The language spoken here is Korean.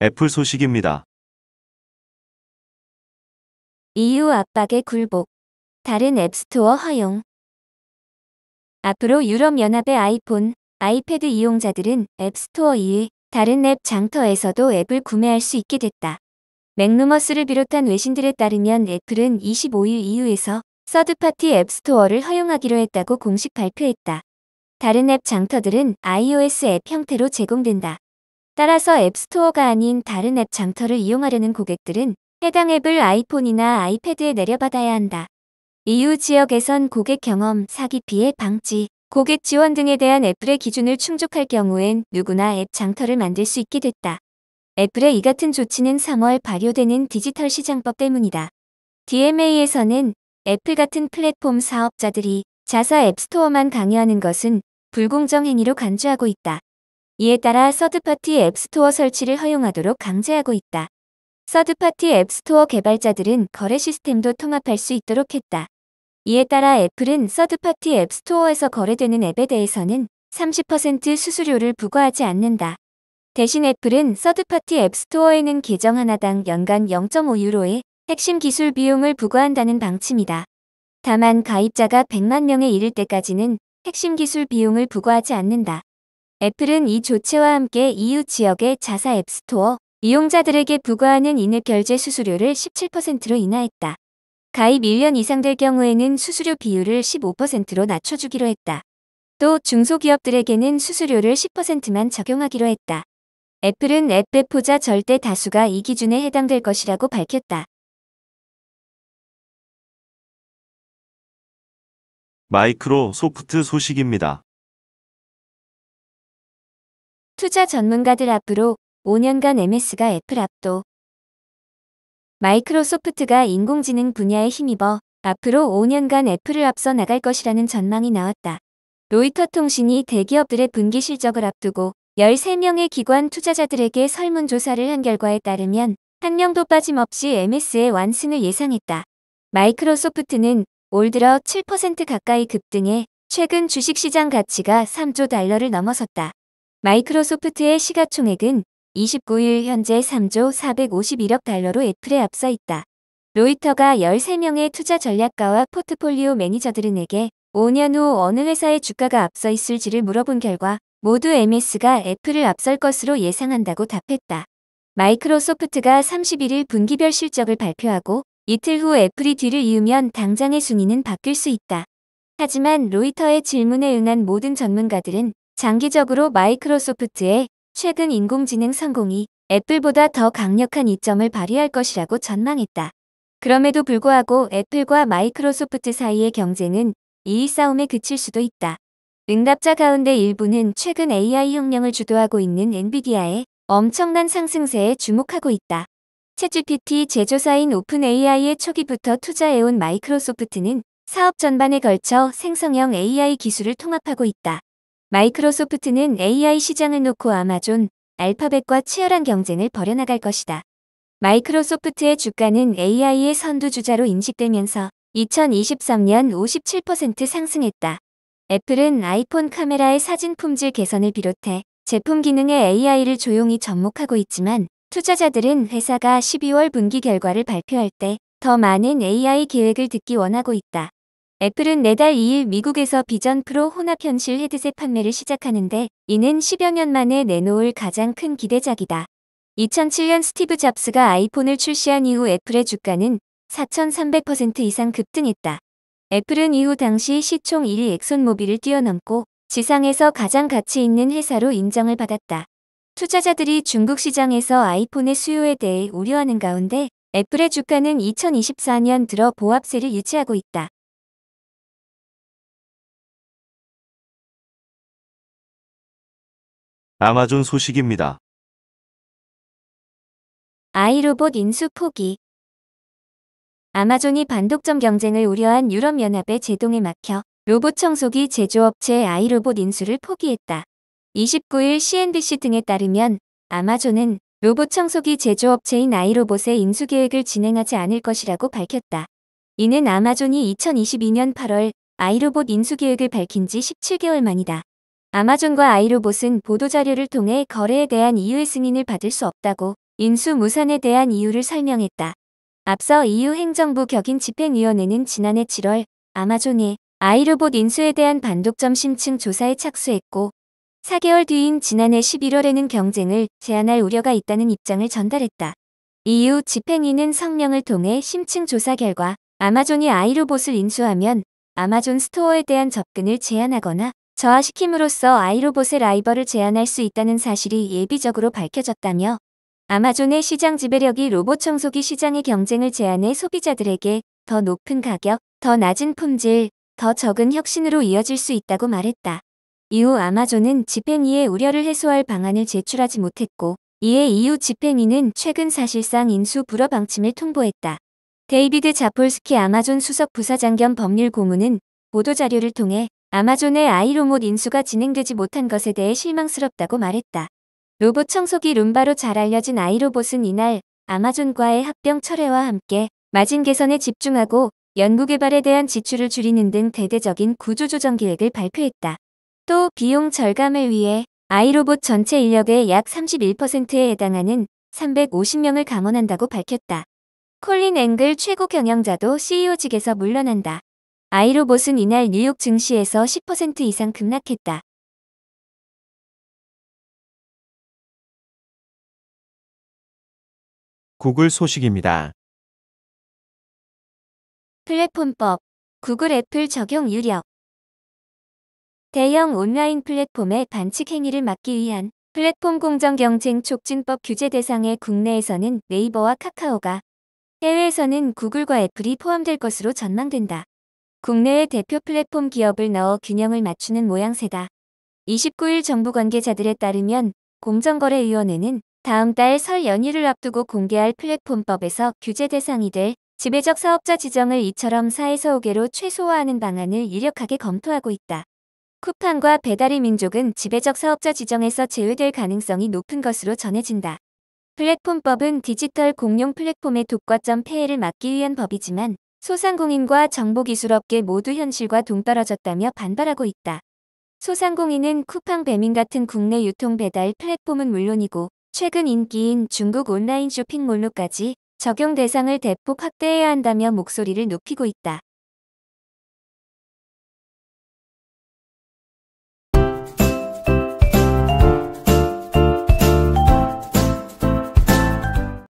애플 소식입니다. EU 압박의 굴복. 다른 앱스토어 허용. 앞으로 유럽연합의 아이폰, 아이패드 이용자들은 앱스토어 이외 다른 앱 장터에서도 앱을 구매할 수 있게 됐다. 맥루머스를 비롯한 외신들에 따르면 애플은 25일 이후에서 서드파티 앱스토어를 허용하기로 했다고 공식 발표했다. 다른 앱 장터들은 iOS 앱 형태로 제공된다. 따라서 앱스토어가 아닌 다른 앱 장터를 이용하려는 고객들은 해당 앱을 아이폰이나 아이패드에 내려받아야 한다. EU 지역에선 고객 경험, 사기 피해 방지, 고객 지원 등에 대한 애플의 기준을 충족할 경우엔 누구나 앱 장터를 만들 수 있게 됐다. 애플의 이 같은 조치는 3월 발효되는 디지털 시장법 때문이다. DMA에서는 애플 같은 플랫폼 사업자들이 자사 앱스토어만 강요하는 것은 불공정 행위로 간주하고 있다. 이에 따라 서드파티 앱스토어 설치를 허용하도록 강제하고 있다. 서드파티 앱스토어 개발자들은 거래 시스템도 통합할 수 있도록 했다. 이에 따라 애플은 서드파티 앱스토어에서 거래되는 앱에 대해서는 30% 수수료를 부과하지 않는다. 대신 애플은 서드파티 앱스토어에는 계정 하나당 연간 0.5유로의 핵심 기술 비용을 부과한다는 방침이다. 다만 가입자가 100만 명에 이를 때까지는 핵심 기술 비용을 부과하지 않는다. 애플은 이 조치와 함께 EU 지역의 자사 앱스토어 이용자들에게 부과하는 인앱 결제 수수료를 17%로 인하했다. 가입 1년 이상 될 경우에는 수수료 비율을 15%로 낮춰주기로 했다. 또 중소기업들에게는 수수료를 10%만 적용하기로 했다. 애플은 앱 배포자 절대 다수가 이 기준에 해당될 것이라고 밝혔다. 마이크로소프트 소식입니다. 투자 전문가들 앞으로 5년간 MS가 애플 앞도 마이크로소프트가 인공지능 분야에 힘입어 앞으로 5년간 애플을 앞서 나갈 것이라는 전망이 나왔다. 로이터 통신이 대기업들의 분기 실적을 앞두고 13명의 기관 투자자들에게 설문조사를 한 결과에 따르면 한 명도 빠짐없이 MS의 완승을 예상했다. 마이크로소프트는 올 들어 7% 가까이 급등해 최근 주식시장 가치가 3조 달러를 넘어섰다. 마이크로소프트의 시가총액은 29일 현재 3조 451억 달러로 애플에 앞서 있다. 로이터가 13명의 투자 전략가와 포트폴리오 매니저들은에게 5년 후 어느 회사의 주가가 앞서 있을지를 물어본 결과 모두 MS가 애플을 앞설 것으로 예상한다고 답했다. 마이크로소프트가 31일 분기별 실적을 발표하고 이틀 후 애플이 뒤를 이으면 당장의 순위는 바뀔 수 있다. 하지만 로이터의 질문에 응한 모든 전문가들은 장기적으로 마이크로소프트의 최근 인공지능 성공이 애플보다 더 강력한 이점을 발휘할 것이라고 전망했다. 그럼에도 불구하고 애플과 마이크로소프트 사이의 경쟁은 이익 싸움에 그칠 수도 있다. 응답자 가운데 일부는 최근 AI 혁명을 주도하고 있는 엔비디아의 엄청난 상승세에 주목하고 있다. 챗GPT 제조사인 오픈 AI의 초기부터 투자해온 마이크로소프트는 사업 전반에 걸쳐 생성형 AI 기술을 통합하고 있다. 마이크로소프트는 AI 시장을 놓고 아마존, 알파벳과 치열한 경쟁을 벌여나갈 것이다. 마이크로소프트의 주가는 AI의 선두주자로 인식되면서 2023년 57% 상승했다. 애플은 아이폰 카메라의 사진 품질 개선을 비롯해 제품 기능에 AI를 조용히 접목하고 있지만 투자자들은 회사가 12월 분기 결과를 발표할 때 더 많은 AI 계획을 듣기 원하고 있다. 애플은 내달 2일 미국에서 비전 프로 혼합 현실 헤드셋 판매를 시작하는데 이는 10여 년 만에 내놓을 가장 큰 기대작이다. 2007년 스티브 잡스가 아이폰을 출시한 이후 애플의 주가는 4,300% 이상 급등했다. 애플은 이후 당시 시총 1위 엑손모빌을 뛰어넘고 지상에서 가장 가치 있는 회사로 인정을 받았다. 투자자들이 중국 시장에서 아이폰의 수요에 대해 우려하는 가운데 애플의 주가는 2024년 들어 보합세를 유지하고 있다. 아마존 소식입니다. 아이로봇 인수 포기 아마존이 반독점 경쟁을 우려한 유럽연합의 제동에 막혀 로봇 청소기 제조업체 아이로봇 인수를 포기했다. 29일 CNBC 등에 따르면 아마존은 로봇 청소기 제조업체인 아이로봇의 인수 계획을 진행하지 않을 것이라고 밝혔다. 이는 아마존이 2022년 8월 아이로봇 인수 계획을 밝힌 지 17개월 만이다. 아마존과 아이로봇은 보도자료를 통해 거래에 대한 이유의 승인을 받을 수 없다고 인수무산에 대한 이유를 설명했다. 앞서 EU 행정부 격인 집행위원회는 지난해 7월 아마존이 아이로봇 인수에 대한 반독점 심층 조사에 착수했고 4개월 뒤인 지난해 11월에는 경쟁을 제한할 우려가 있다는 입장을 전달했다. 이후 집행위는 성명을 통해 심층 조사 결과 아마존이 아이로봇을 인수하면 아마존 스토어에 대한 접근을 제한하거나 저하시킴으로써 아이로봇의 라이벌을 제한할 수 있다는 사실이 예비적으로 밝혀졌다며 아마존의 시장 지배력이 로봇 청소기 시장의 경쟁을 제한해 소비자들에게 더 높은 가격, 더 낮은 품질, 더 적은 혁신으로 이어질 수 있다고 말했다. 이후 아마존은 지팽이의 우려를 해소할 방안을 제출하지 못했고 이에 이후 지팽이는 최근 사실상 인수 불허 방침을 통보했다. 데이비드 자폴스키 아마존 수석 부사장 겸 법률 고문은 보도자료를 통해 아마존의 아이 로봇 인수가 진행되지 못한 것에 대해 실망스럽다고 말했다. 로봇 청소기 룸바로 잘 알려진 아이 로봇은 이날 아마존과의 합병 철회와 함께 마진 개선에 집중하고 연구개발에 대한 지출을 줄이는 등 대대적인 구조조정 계획을 발표했다. 또 비용 절감을 위해 아이로봇 전체 인력의 약 31%에 해당하는 350명을 감원한다고 밝혔다. 콜린 앵글 최고 경영자도 CEO직에서 물러난다. 아이로봇은 이날 뉴욕 증시에서 10% 이상 급락했다. 구글 소식입니다. 플랫폼법, 구글 애플 적용 유력. 대형 온라인 플랫폼의 반칙 행위를 막기 위한 플랫폼 공정 경쟁 촉진법 규제 대상의 국내에서는 네이버와 카카오가 해외에서는 구글과 애플이 포함될 것으로 전망된다. 국내의 대표 플랫폼 기업을 넣어 균형을 맞추는 모양새다. 29일 정부 관계자들에 따르면 공정거래위원회는 다음 달 설 연휴를 앞두고 공개할 플랫폼법에서 규제 대상이 될 지배적 사업자 지정을 이처럼 4에서 5개로 최소화하는 방안을 유력하게 검토하고 있다. 쿠팡과 배달의 민족은 지배적 사업자 지정에서 제외될 가능성이 높은 것으로 전해진다. 플랫폼법은 디지털 공용 플랫폼의 독과점 폐해를 막기 위한 법이지만 소상공인과 정보기술업계 모두 현실과 동떨어졌다며 반발하고 있다. 소상공인은 쿠팡 배민 같은 국내 유통 배달 플랫폼은 물론이고 최근 인기인 중국 온라인 쇼핑몰로까지 적용 대상을 대폭 확대해야 한다며 목소리를 높이고 있다.